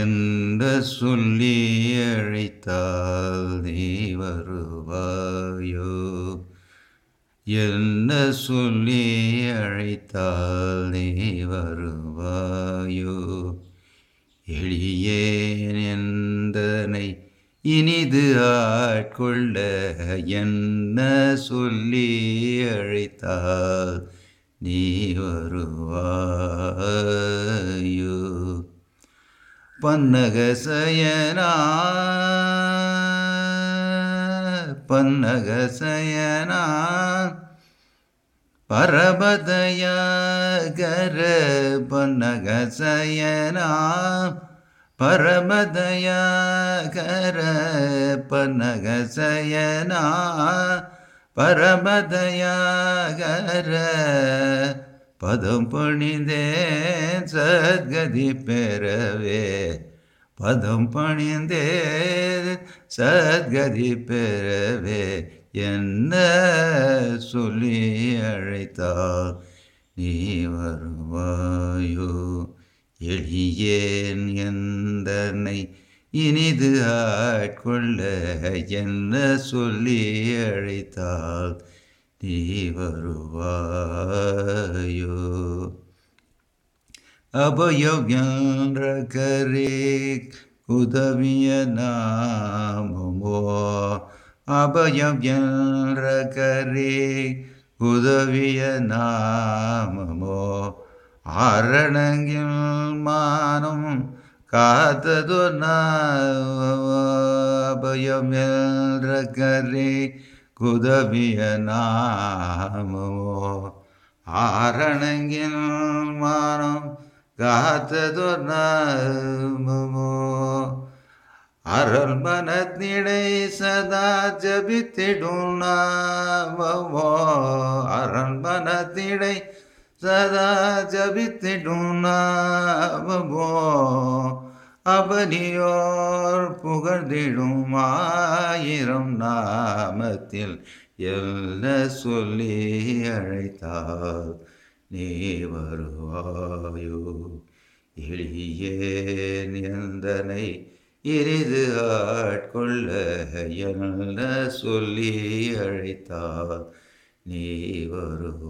எந்த சொல்லி அழைத்தால் நீ வருவாயோ என்ன சொல்லி அழைத்தால் நீ வருவாயோ எளியேன் எந்தனை இனிது ஆட்கொள்ள என்ன சொல்லி அழைத்தால் நீ வருவாய் பன்னகசயனா பன்னகசயனா பரபதய கர பன்னகசயனா பரமதய கர பன்னகசயனா பரமதய கர பதம் பணிந்தேன் சத்கதி பெறவே பதம் பணிந்தேன் சத்கதி பெறவே என்ன சொல்லி அழைத்தால் நீ வருவாயோ எளியேன் எந்தனை இனிது ஆட்கொள்ள என்ன சொல்லி அழைத்தால் நீ வருவாயோ அபயோக்யன்றகரே உதவிய நாமமோ அபயோக்யன்றகரே உதவிய நாமமோ ஆரணங்கில் மானம் காத்தது நாபயம் என்றகரே குதவிய நாமமோ ஆரணங்கில் மானம் காத்ததொர் நாமமோ அருள் மனத்திடை சதா ஜபித்திடும் நாமமோ அருள் மனத்திடை சதா ஜபித்திடும் நாமமோ அபதியோர் புகழ்ந்திடும் ஆயிரம் நாமத்தில் என்ன சொல்லி அழைத்தால் நீ வருவாயோ எளியேந்தனை எந்தனை இரிது ஆட்கொள்ள என்ன சொல்லி அழைத்தால் நீ வருவாயோ